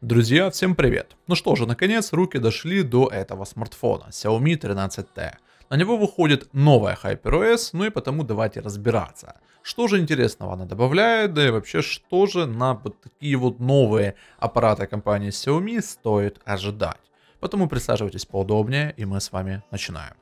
Друзья, всем привет! Ну что же, наконец руки дошли до этого смартфона, Xiaomi 13T. На него выходит новая HyperOS, ну и потому давайте разбираться. Что же интересного она добавляет, да и вообще что же на вот такие вот новые аппараты компании Xiaomi стоит ожидать. Поэтому присаживайтесь поудобнее и мы с вами начинаем.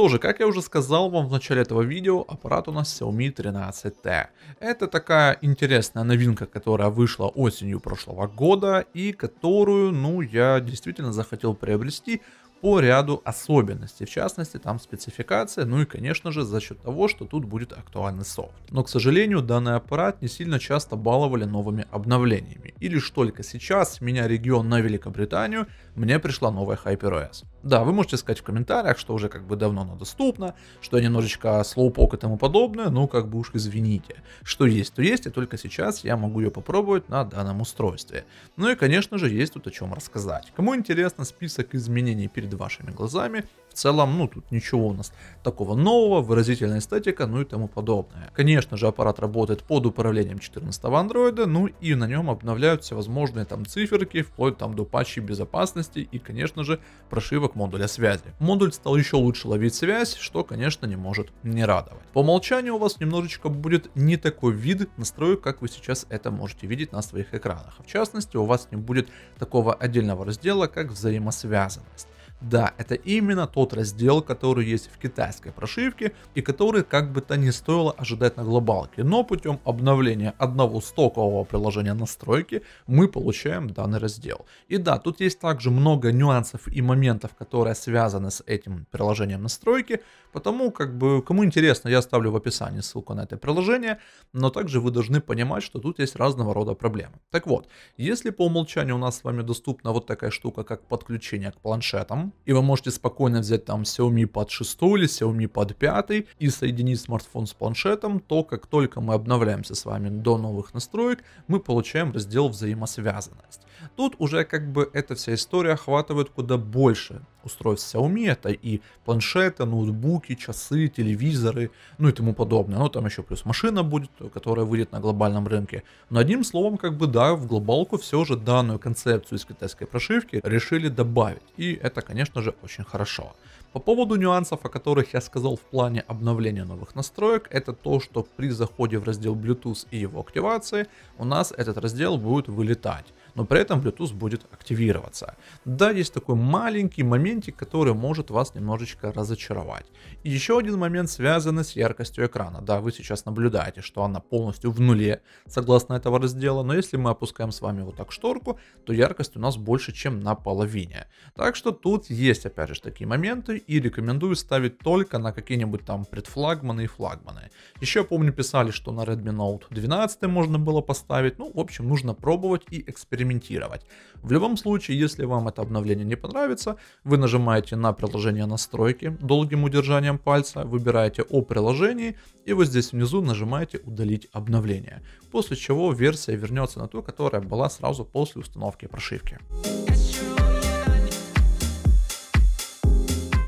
Что же, как я уже сказал вам в начале этого видео, аппарат у нас Xiaomi 13T. Это такая интересная новинка, которая вышла осенью прошлого года и которую, ну, я действительно захотел приобрести, по ряду особенностей, в частности там спецификация, ну и конечно же за счет того, что тут будет актуальный софт. Но к сожалению данный аппарат не сильно часто баловали новыми обновлениями, и лишь только сейчас, меня регион на Великобританию, мне пришла новая HyperOS. Да, вы можете сказать в комментариях, что уже как бы давно она доступна, что я немножечко слоупок и тому подобное, ну как бы уж извините. Что есть, то есть, и только сейчас я могу ее попробовать на данном устройстве. Ну и конечно же есть тут о чем рассказать. Кому интересно список изменений перед перед вашими глазами. В целом, ну, тут ничего у нас такого нового, выразительная эстетика, ну и тому подобное. Конечно же, аппарат работает под управлением 14-го андроида, ну и на нем обновляют всевозможные там циферки, вплоть там до патчей безопасности и, конечно же, прошивок модуля связи. Модуль стал еще лучше ловить связь, что, конечно, не может не радовать. По умолчанию у вас немножечко будет не такой вид настроек, как вы сейчас это можете видеть на своих экранах. В частности, у вас не будет такого отдельного раздела, как взаимосвязанность. Да, это именно тот раздел, который есть в китайской прошивке и который как бы то не стоило ожидать на глобалке, но путем обновления одного стокового приложения настройки мы получаем данный раздел. И да, тут есть также много нюансов и моментов, которые связаны с этим приложением настройки, Потому как бы, кому интересно, я оставлю в описании ссылку на это приложение, но также вы должны понимать, что тут есть разного рода проблемы. Так вот, если по умолчанию у нас с вами доступна вот такая штука, как подключение к планшетам, и вы можете спокойно взять там Xiaomi Pad 6 или Xiaomi Pad 5 и соединить смартфон с планшетом, то как только мы обновляемся с вами до новых настроек, мы получаем раздел взаимосвязанность. Тут уже как бы эта вся история охватывает куда больше устройств Xiaomi, это и планшеты, ноутбуки, часы, телевизоры, ну и тому подобное. Ну там еще плюс машина будет, которая выйдет на глобальном рынке. Но одним словом, как бы да, в глобалку все же данную концепцию из китайской прошивки решили добавить. И это, конечно же, очень хорошо. По поводу нюансов, о которых я сказал в плане обновления новых настроек, это то, что при заходе в раздел Bluetooth и его активации у нас этот раздел будет вылетать но при этом Bluetooth будет активироваться. Да, есть такой маленький моментик, который может вас немножечко разочаровать. И еще один момент связан с яркостью экрана. Да, вы сейчас наблюдаете, что она полностью в нуле, согласно этого раздела, но если мы опускаем с вами вот так шторку, то яркость у нас больше, чем на половине. Так что тут есть, опять же, такие моменты, и рекомендую ставить только на какие-нибудь там предфлагманы и флагманы. Еще, помню, писали, что на Redmi Note 12 можно было поставить, ну, в общем, нужно пробовать и экспериментировать экспериментировать. В любом случае, если вам это обновление не понравится, вы нажимаете на приложение настройки долгим удержанием пальца, выбираете о приложении и вот здесь внизу нажимаете удалить обновление. После чего версия вернется на ту, которая была сразу после установки прошивки.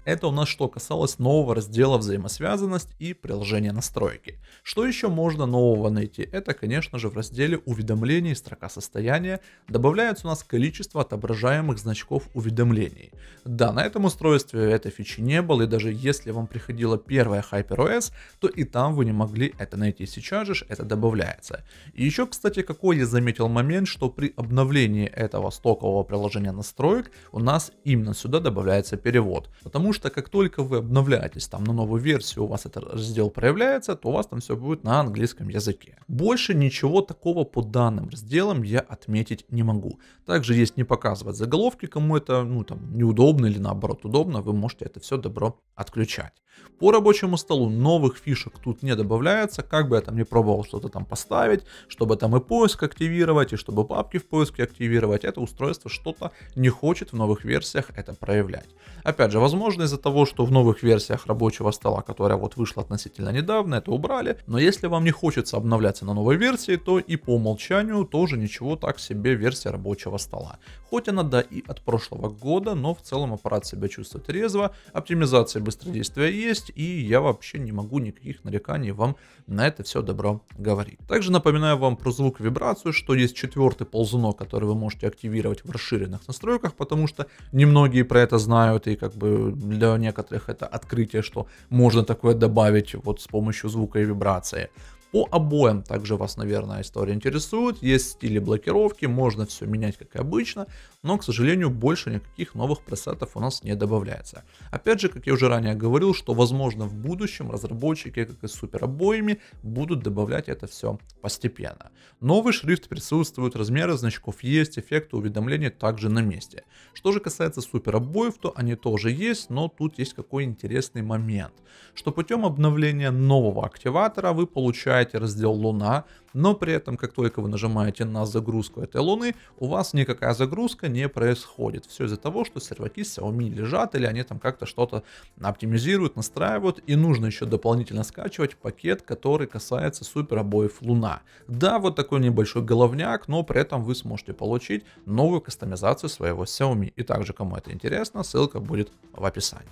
Это у нас что касалось нового раздела взаимосвязанность и приложения настройки. Что еще можно нового найти? Это, конечно же, в разделе уведомлений строка состояния добавляется у нас количество отображаемых значков уведомлений. Да, на этом устройстве этой фичи не было, и даже если вам приходила первая HyperOS, то и там вы не могли это найти. Сейчас же это добавляется. И еще, кстати, какой я заметил момент, что при обновлении этого стокового приложения настроек у нас именно сюда добавляется перевод. Потому потому что как только вы обновляетесь там на новую версию, у вас этот раздел проявляется, то у вас там все будет на английском языке. Больше ничего такого по данным разделам я отметить не могу. Также есть не показывать заголовки, кому это ну, там, неудобно или наоборот удобно, вы можете это все добро отключать. По рабочему столу новых фишек тут не добавляется, как бы я там не пробовал что-то там поставить, чтобы там и поиск активировать, и чтобы папки в поиске активировать, это устройство что-то не хочет в новых версиях это проявлять. Опять же, возможно возможно из-за того, что в новых версиях рабочего стола, которая вот вышла относительно недавно, это убрали. Но если вам не хочется обновляться на новой версии, то и по умолчанию тоже ничего так себе версия рабочего стола. Хоть она да и от прошлого года, но в целом аппарат себя чувствует резво, оптимизация быстродействия есть, и я вообще не могу никаких нареканий вам на это все добро говорить. Также напоминаю вам про звук вибрацию, что есть четвертый ползунок, который вы можете активировать в расширенных настройках, потому что немногие про это знают и как бы для некоторых это открытие, что можно такое добавить вот с помощью звука и вибрации. По обоим также вас, наверное, история интересует. Есть стили блокировки, можно все менять, как и обычно, но, к сожалению, больше никаких новых пресетов у нас не добавляется. Опять же, как я уже ранее говорил, что, возможно, в будущем разработчики, как и с суперобоями, будут добавлять это все постепенно. Новый шрифт присутствует, размеры значков есть, эффекты уведомлений также на месте. Что же касается суперобоев, то они тоже есть, но тут есть какой интересный момент, что путем обновления нового активатора вы получаете выбираете раздел Луна, но при этом, как только вы нажимаете на загрузку этой Луны, у вас никакая загрузка не происходит. Все из-за того, что серваки Xiaomi лежат или они там как-то что-то оптимизируют, настраивают, и нужно еще дополнительно скачивать пакет, который касается супер обоев Луна. Да, вот такой небольшой головняк, но при этом вы сможете получить новую кастомизацию своего Xiaomi. И также, кому это интересно, ссылка будет в описании.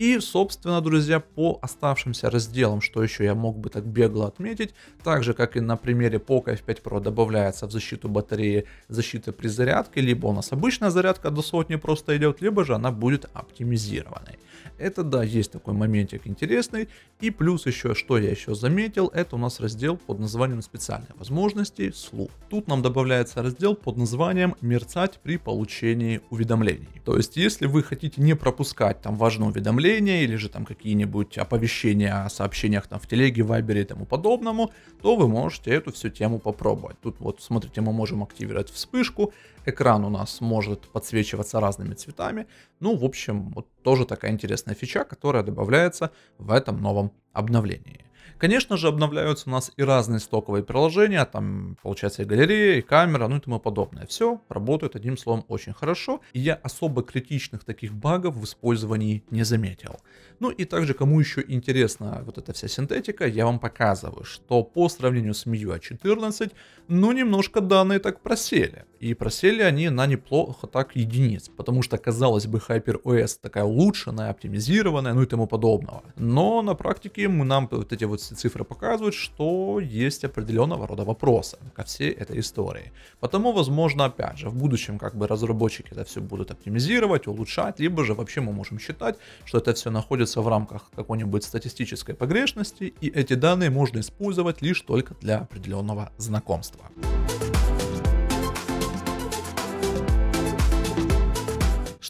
И, собственно, друзья, по оставшимся разделам, что еще я мог бы так бегло отметить, так же, как и на примере Poco F5 Pro добавляется в защиту батареи защита при зарядке, либо у нас обычная зарядка до сотни просто идет, либо же она будет оптимизированной. Это да, есть такой моментик интересный. И плюс еще, что я еще заметил, это у нас раздел под названием специальные возможности, слух. Тут нам добавляется раздел под названием мерцать при получении уведомлений. То есть, если вы хотите не пропускать там важное уведомление, уведомления или же там какие-нибудь оповещения о сообщениях там в телеге, вайбере и тому подобному, то вы можете эту всю тему попробовать. Тут вот, смотрите, мы можем активировать вспышку, экран у нас может подсвечиваться разными цветами. Ну, в общем, вот тоже такая интересная фича, которая добавляется в этом новом обновлении. Конечно же, обновляются у нас и разные стоковые приложения, там, получается, и галерея, и камера, ну и тому подобное. Все работает, одним словом, очень хорошо. И я особо критичных таких багов в использовании не заметил. Ну и также, кому еще интересна вот эта вся синтетика, я вам показываю, что по сравнению с MIUI 14, а ну немножко данные так просели. И просели они на неплохо так единиц, потому что, казалось бы, HyperOS такая улучшенная, оптимизированная, ну и тому подобного. Но на практике мы, нам вот эти вот цифры показывают, что есть определенного рода вопросы ко всей этой истории. Потому, возможно, опять же, в будущем как бы разработчики это все будут оптимизировать, улучшать, либо же вообще мы можем считать, что это все находится в рамках какой-нибудь статистической погрешности, и эти данные можно использовать лишь только для определенного знакомства.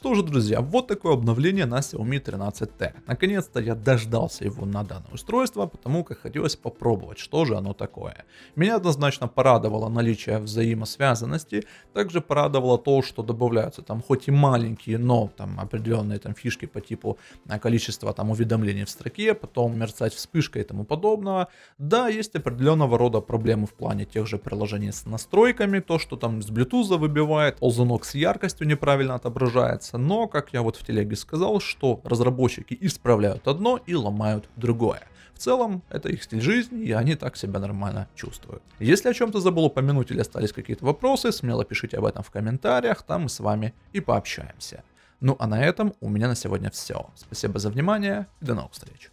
что же, друзья, вот такое обновление на Xiaomi 13T. Наконец-то я дождался его на данное устройство, потому как хотелось попробовать, что же оно такое. Меня однозначно порадовало наличие взаимосвязанности, также порадовало то, что добавляются там хоть и маленькие, но там определенные там фишки по типу а, количества там уведомлений в строке, потом мерцать вспышкой и тому подобного. Да, есть определенного рода проблемы в плане тех же приложений с настройками, то, что там с Bluetooth выбивает, озонок с яркостью неправильно отображается, но, как я вот в телеге сказал, что разработчики исправляют одно и ломают другое. В целом, это их стиль жизни, и они так себя нормально чувствуют. Если о чем-то забыл упомянуть или остались какие-то вопросы, смело пишите об этом в комментариях, там мы с вами и пообщаемся. Ну а на этом у меня на сегодня все. Спасибо за внимание и до новых встреч.